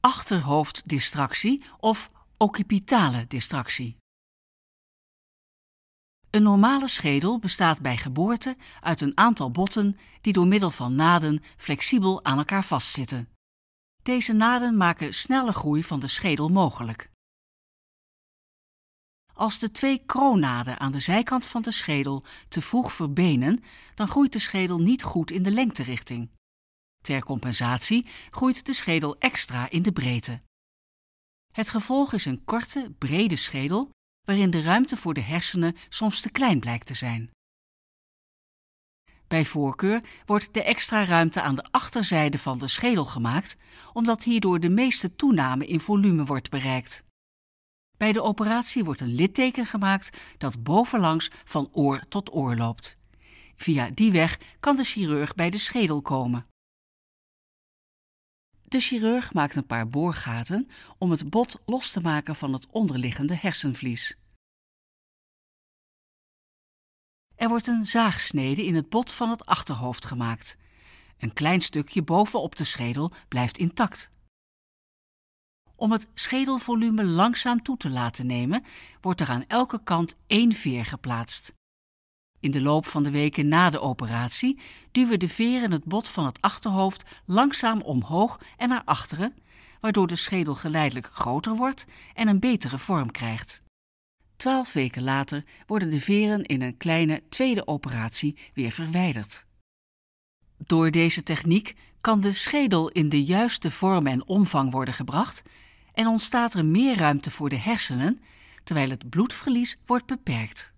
achterhoofddistractie of occipitale distractie. Een normale schedel bestaat bij geboorte uit een aantal botten die door middel van naden flexibel aan elkaar vastzitten. Deze naden maken snelle groei van de schedel mogelijk. Als de twee kroonnaden aan de zijkant van de schedel te vroeg verbenen, dan groeit de schedel niet goed in de lengterichting. Ter compensatie groeit de schedel extra in de breedte. Het gevolg is een korte, brede schedel waarin de ruimte voor de hersenen soms te klein blijkt te zijn. Bij voorkeur wordt de extra ruimte aan de achterzijde van de schedel gemaakt, omdat hierdoor de meeste toename in volume wordt bereikt. Bij de operatie wordt een litteken gemaakt dat bovenlangs van oor tot oor loopt. Via die weg kan de chirurg bij de schedel komen. De chirurg maakt een paar boorgaten om het bot los te maken van het onderliggende hersenvlies. Er wordt een zaagsnede in het bot van het achterhoofd gemaakt. Een klein stukje bovenop de schedel blijft intact. Om het schedelvolume langzaam toe te laten nemen, wordt er aan elke kant één veer geplaatst. In de loop van de weken na de operatie duwen de veren het bot van het achterhoofd langzaam omhoog en naar achteren, waardoor de schedel geleidelijk groter wordt en een betere vorm krijgt. Twaalf weken later worden de veren in een kleine tweede operatie weer verwijderd. Door deze techniek kan de schedel in de juiste vorm en omvang worden gebracht en ontstaat er meer ruimte voor de hersenen, terwijl het bloedverlies wordt beperkt.